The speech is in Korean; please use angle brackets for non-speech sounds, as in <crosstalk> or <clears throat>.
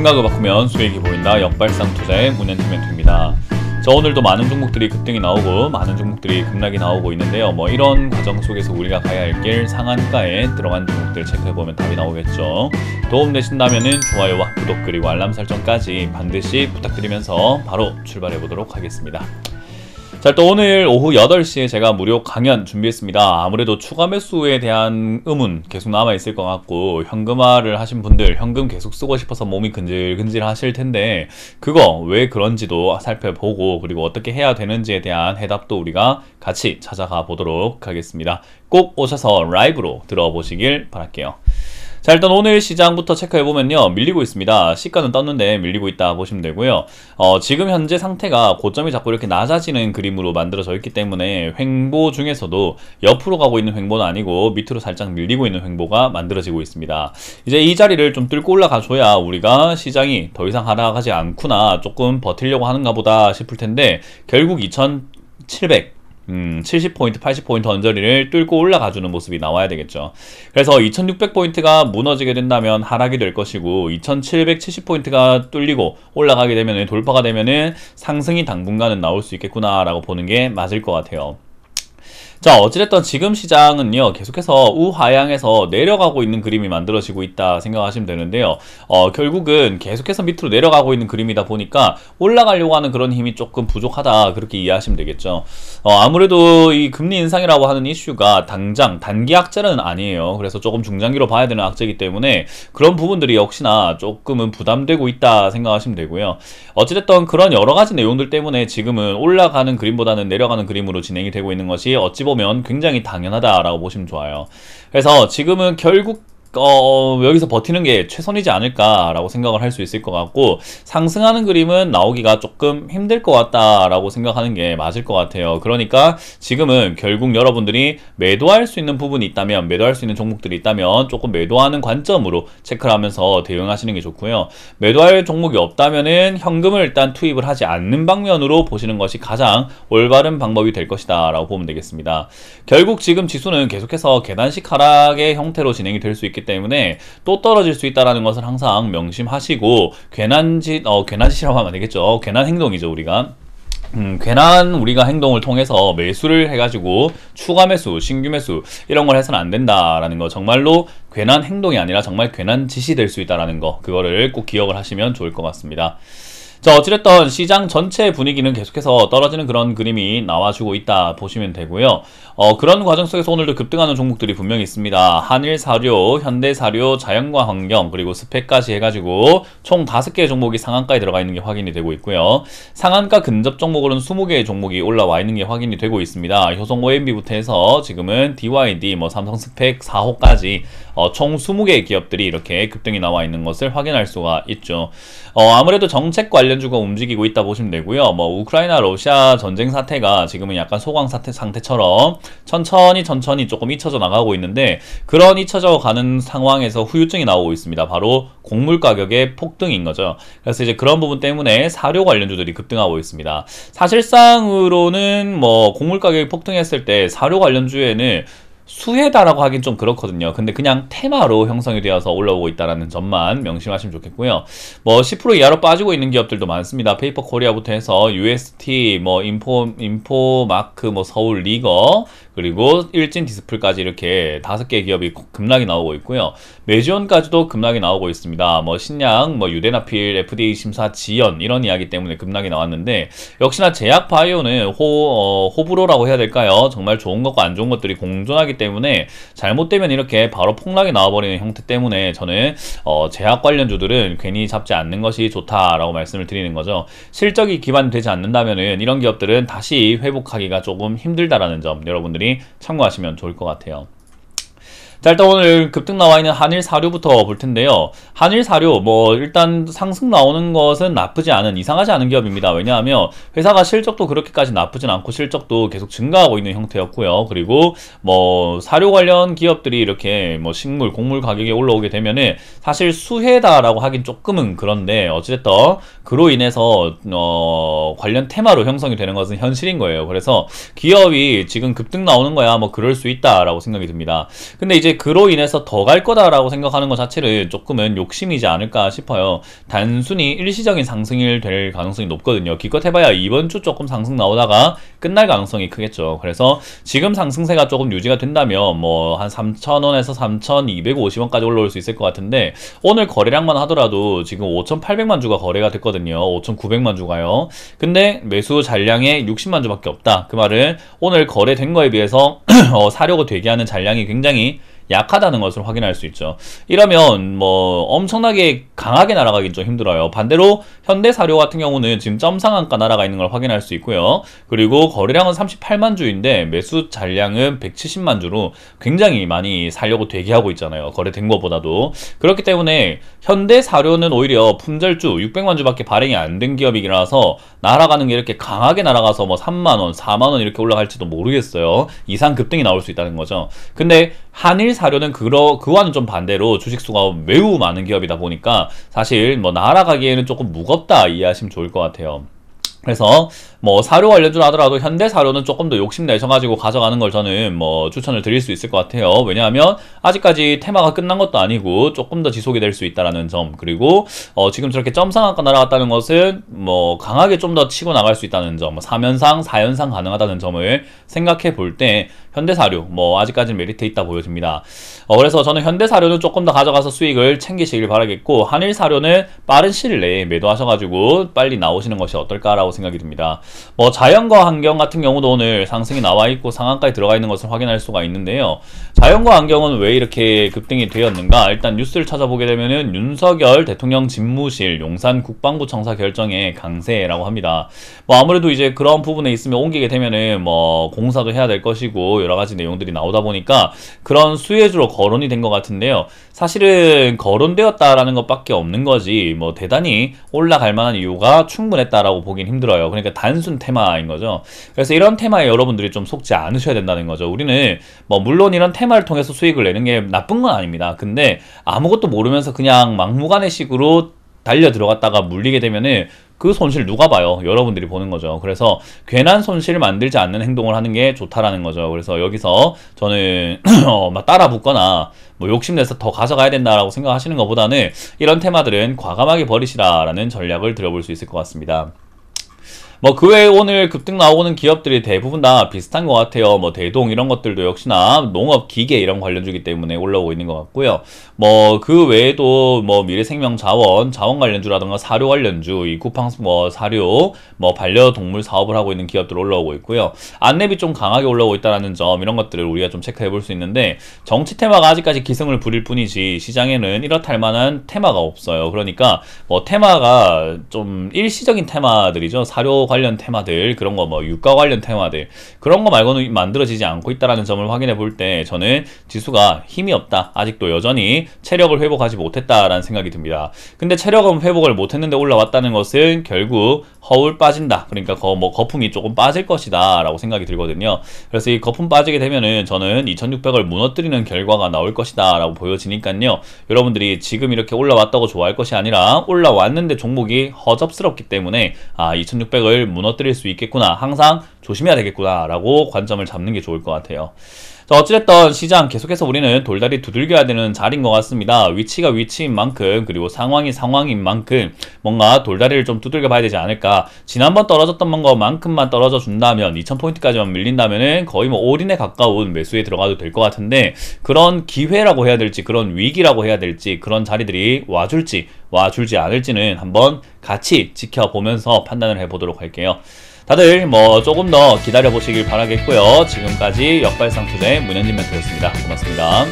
생각을 바꾸면 수익이 보인다 역발상 투자의 문앤투멘트입니다. 저 오늘도 많은 종목들이 급등이 나오고 많은 종목들이 급락이 나오고 있는데요. 뭐 이런 과정 속에서 우리가 가야 할 길 상한가에 들어간 종목들 체크해보면 답이 나오겠죠. 도움되신다면 좋아요와 구독 그리고 알람 설정까지 반드시 부탁드리면서 바로 출발해보도록 하겠습니다. 자, 또 오늘 오후 8시에 제가 무료 강연 준비했습니다. 아무래도 추가 매수에 대한 의문 계속 남아있을 것 같고, 현금화를 하신 분들, 현금 계속 쓰고 싶어서 몸이 근질근질 하실 텐데, 그거 왜 그런지도 살펴보고, 그리고 어떻게 해야 되는지에 대한 해답도 우리가 같이 찾아가 보도록 하겠습니다. 꼭 오셔서 라이브로 들어보시길 바랄게요. 자 일단 오늘 시장부터 체크해보면요 밀리고 있습니다 시가는 떴는데 밀리고 있다 보시면 되고요 어, 지금 현재 상태가 고점이 자꾸 이렇게 낮아지는 그림으로 만들어져 있기 때문에 횡보 중에서도 옆으로 가고 있는 횡보는 아니고 밑으로 살짝 밀리고 있는 횡보가 만들어지고 있습니다 이제 이 자리를 좀 뚫고 올라가줘야 우리가 시장이 더 이상 하락하지 않구나 조금 버틸려고 하는가 보다 싶을 텐데 결국 2,700 음, 70포인트, 80포인트 언저리를 뚫고 올라가주는 모습이 나와야 되겠죠. 그래서 2600포인트가 무너지게 된다면 하락이 될 것이고 2770포인트가 뚫리고 올라가게 되면 돌파가 되면 상승이 당분간은 나올 수 있겠구나라고 보는 게 맞을 것 같아요. 자어찌됐던 지금 시장은요 계속해서 우하향에서 내려가고 있는 그림이 만들어지고 있다 생각하시면 되는데요 어, 결국은 계속해서 밑으로 내려가고 있는 그림이다 보니까 올라가려고 하는 그런 힘이 조금 부족하다 그렇게 이해하시면 되겠죠 어, 아무래도 이 금리 인상이라고 하는 이슈가 당장 단기 악재는 아니에요 그래서 조금 중장기로 봐야 되는 악재이기 때문에 그런 부분들이 역시나 조금은 부담되고 있다 생각하시면 되고요 어찌됐던 그런 여러 가지 내용들 때문에 지금은 올라가는 그림보다는 내려가는 그림으로 진행이 되고 있는 것이 어찌 보면 보면 굉장히 당연하다라고 보시면 좋아요. 그래서 지금은 결국 어, 어, 여기서 버티는 게 최선이지 않을까라고 생각을 할 수 있을 것 같고 상승하는 그림은 나오기가 조금 힘들 것 같다라고 생각하는 게 맞을 것 같아요. 그러니까 지금은 결국 여러분들이 매도할 수 있는 부분이 있다면 매도할 수 있는 종목들이 있다면 조금 매도하는 관점으로 체크를 하면서 대응하시는 게 좋고요. 매도할 종목이 없다면은 현금을 일단 투입을 하지 않는 방면으로 보시는 것이 가장 올바른 방법이 될 것이다 라고 보면 되겠습니다. 결국 지금 지수는 계속해서 계단식 하락의 형태로 진행이 될 수 있기 있기 때문에 또 떨어질 수 있다라는 것을 항상 명심하시고 괜한 짓, 어, 괜한 짓이라고 하면 되겠죠. 괜한 행동이죠, 우리가. 음, 괜한 우리가 행동을 통해서 매수를 해가지고 추가 매수, 신규 매수 이런 걸 해서는 안 된다라는 거 정말로 괜한 행동이 아니라 정말 괜한 짓이 될 수 있다라는 거 그거를 꼭 기억을 하시면 좋을 것 같습니다. 자 어찌됐던 시장 전체 분위기는 계속해서 떨어지는 그런 그림이 나와주고 있다 보시면 되고요. 어, 그런 과정 속에서 오늘도 급등하는 종목들이 분명히 있습니다. 한일사료, 현대사료, 자연과환경 그리고 스펙까지 해가지고 총 5개의 종목이 상한가에 들어가 있는 게 확인이 되고 있고요. 상한가 근접 종목으로는 20개의 종목이 올라와 있는 게 확인이 되고 있습니다. 효성 OMB부터 해서 지금은 DYD, 뭐 삼성스펙 4호까지 어, 총 20개의 기업들이 이렇게 급등이 나와 있는 것을 확인할 수가 있죠. 어, 아무래도 정책 관련 관련주가 움직이고 있다 보시면 되고요. 뭐 우크라이나 러시아 전쟁 사태가 지금은 약간 소강 사태 상태처럼 천천히 천천히 조금 잊혀져 나가고 있는데 그런 잊혀져 가는 상황에서 후유증이 나오고 있습니다. 바로 곡물 가격의 폭등인 거죠. 그래서 이제 그런 부분 때문에 사료 관련주들이 급등하고 있습니다. 사실상으로는 뭐 곡물 가격이 폭등했을 때 사료 관련주에는 수혜다라고 하긴 좀 그렇거든요. 근데 그냥 테마로 형성이 되어서 올라오고 있다는 점만 명심하시면 좋겠고요. 뭐 10% 이하로 빠지고 있는 기업들도 많습니다. 페이퍼 코리아부터 해서 UST, 뭐 인포, 인포마크, 뭐 서울 리거, 그리고 일진 디스플까지 이렇게 다섯 개 기업이 급락이 나오고 있고요. 매지원까지도 급락이 나오고 있습니다. 뭐신약뭐 뭐 유대나필, FDA 심사 지연 이런 이야기 때문에 급락이 나왔는데 역시나 제약바이오는 호, 어, 호불호라고 해야 될까요? 정말 좋은 것과 안 좋은 것들이 공존하기 때문에 잘못되면 이렇게 바로 폭락이 나와버리는 형태 때문에 저는 어, 제약 관련주들은 괜히 잡지 않는 것이 좋다라고 말씀을 드리는 거죠. 실적이 기반되지 않는다면 이런 기업들은 다시 회복하기가 조금 힘들다라는 점 여러분들이 참고하시면 좋을 것 같아요. 자 일단 오늘 급등 나와 있는 한일 사료부터 볼 텐데요. 한일 사료 뭐 일단 상승 나오는 것은 나쁘지 않은 이상하지 않은 기업입니다. 왜냐하면 회사가 실적도 그렇게까지 나쁘진 않고 실적도 계속 증가하고 있는 형태였고요. 그리고 뭐 사료 관련 기업들이 이렇게 뭐 식물, 곡물 가격이 올라오게 되면은 사실 수혜다라고 하긴 조금은 그런데 어찌됐든 그로 인해서 어 관련 테마로 형성이 되는 것은 현실인 거예요. 그래서 기업이 지금 급등 나오는 거야 뭐 그럴 수 있다라고 생각이 듭니다. 근데 이제 이제 그로 인해서 더 갈 거다라고 생각하는 것 자체를 조금은 욕심이지 않을까 싶어요. 단순히 일시적인 상승일 될 가능성이 높거든요. 기껏 해봐야 이번 주 조금 상승 나오다가 끝날 가능성이 크겠죠. 그래서 지금 상승세가 조금 유지가 된다면 뭐 한 3,000원에서 3,250원까지 올라올 수 있을 것 같은데 오늘 거래량만 하더라도 지금 5,800만 주가 거래가 됐거든요. 5,900만 주가요. 근데 매수 잔량에 60만 주밖에 없다. 그 말은 오늘 거래된 거에 비해서 <clears throat> 어, 사려고 되게 하는 잔량이 굉장히 약하다는 것을 확인할 수 있죠. 이러면 뭐 엄청나게 강하게 날아가긴 좀 힘들어요. 반대로 현대사료 같은 경우는 지금 점상한가 날아가 있는 걸 확인할 수 있고요. 그리고 거래량은 38만 주인데 매수 잔량은 170만 주로 굉장히 많이 살려고 대기하고 있잖아요. 거래된 것보다도. 그렇기 때문에 현대사료는 오히려 품절주 600만 주밖에 발행이 안 된 기업이라서 날아가는 게 이렇게 강하게 날아가서 뭐 3만 원, 4만 원 이렇게 올라갈지도 모르겠어요. 이상 급등이 나올 수 있다는 거죠. 근데 한일 사료는 그러, 그와는 좀 반대로 주식수가 매우 많은 기업이다 보니까 사실 뭐 날아가기에는 조금 무겁다 이해하시면 좋을 것 같아요. 그래서 뭐 사료 관련주라 하더라도 현대 사료는 조금 더 욕심내셔가지고 가져가는 걸 저는 뭐 추천을 드릴 수 있을 것 같아요. 왜냐하면 아직까지 테마가 끝난 것도 아니고 조금 더 지속이 될 수 있다라는 점 그리고 어 지금 저렇게 점상한가 날아갔다는 것은 뭐 강하게 좀 더 치고 나갈 수 있다는 점, 4면상 뭐 4연상 가능하다는 점을 생각해 볼 때 현대 사료 뭐아직까지 메리트 있다 보여집니다. 어 그래서 저는 현대 사료는 조금 더 가져가서 수익을 챙기시길 바라겠고 한일 사료는 빠른 시일 내에 매도하셔가지고 빨리 나오시는 것이 어떨까라고 생각이 듭니다. 뭐 자연과 환경 같은 경우도 오늘 상승이 나와 있고 상한가에 들어가 있는 것을 확인할 수가 있는데요. 자연과 환경은 왜 이렇게 급등이 되었는가? 일단 뉴스를 찾아보게 되면은 윤석열 대통령 집무실 용산 국방부 청사 결정에 강세라고 합니다. 뭐 아무래도 이제 그런 부분에 있으면 옮기게 되면은 뭐 공사도 해야 될 것이고 여러 가지 내용들이 나오다 보니까 그런 수혜주로 거론이 된 것 같은데요. 사실은 거론되었다라는 것밖에 없는 거지 뭐 대단히 올라갈 만한 이유가 충분했다라고 보긴 힘들어요. 그러니까 단순 테마인 거죠. 그래서 이런 테마에 여러분들이 좀 속지 않으셔야 된다는 거죠. 우리는 뭐 물론 이런 테마를 통해서 수익을 내는 게 나쁜 건 아닙니다. 근데 아무것도 모르면서 그냥 막무가내식으로 달려 들어갔다가 물리게 되면은 그 손실 누가 봐요? 여러분들이 보는 거죠. 그래서 괜한 손실을 만들지 않는 행동을 하는 게 좋다라는 거죠. 그래서 여기서 저는 <clears throat> 어, 막 따라 붙거나 뭐 욕심내서 더 가져가야 된다라고 생각하시는 것보다는 이런 테마들은 과감하게 버리시라라는 전략을 들어볼 수 있을 것 같습니다. 뭐그 외에 오늘 급등 나오는 기업들이 대부분 다 비슷한 것 같아요. 뭐 대동 이런 것들도 역시나 농업 기계 이런 관련주기 때문에 올라오고 있는 것 같고요. 뭐 그 외에도 뭐 미래생명 자원, 자원 관련주라든가 사료 관련주, 이 쿠팡 뭐 사료, 뭐 반려동물 사업을 하고 있는 기업들 올라오고 있고요. 안내비 좀 강하게 올라오고 있다는 점 이런 것들을 우리가 좀 체크해 볼 수 있는데 정치 테마가 아직까지 기승을 부릴 뿐이지 시장에는 이렇다 할 만한 테마가 없어요. 그러니까 뭐 테마가 좀 일시적인 테마들이죠. 사료 관련 테마들 그런 거 뭐 유가 관련 테마들 그런 거 말고는 만들어지지 않고 있다라는 점을 확인해 볼 때 저는 지수가 힘이 없다 아직도 여전히 체력을 회복하지 못했다라는 생각이 듭니다 근데 체력은 회복을 못했는데 올라왔다는 것은 결국 허울 빠진다 그러니까 거, 뭐 거품이 조금 빠질 것이다 라고 생각이 들거든요 그래서 이 거품 빠지게 되면은 저는 2600을 무너뜨리는 결과가 나올 것이다 라고 보여지니까요 여러분들이 지금 이렇게 올라왔다고 좋아할 것이 아니라 올라왔는데 종목이 허접스럽기 때문에 아 2600을 무너뜨릴 수 있겠구나. 항상 조심해야 되겠구나라고 관점을 잡는 게 좋을 것 같아요. 자, 어찌됐던 시장 계속해서 우리는 돌다리 두들겨야 되는 자리인 것 같습니다. 위치가 위치인 만큼 그리고 상황이 상황인 만큼 뭔가 돌다리를 좀 두들겨 봐야 되지 않을까. 지난번 떨어졌던 것만큼만 떨어져 준다면 2000포인트까지만 밀린다면 거의 뭐 올인에 가까운 매수에 들어가도 될 것 같은데 그런 기회라고 해야 될지 그런 위기라고 해야 될지 그런 자리들이 와줄지 와줄지 않을지는 한번 같이 지켜보면서 판단을 해보도록 할게요. 다들 뭐 조금 더 기다려 보시길 바라겠고요. 지금까지 역발상 투자의 문현진 멘토였습니다. 고맙습니다.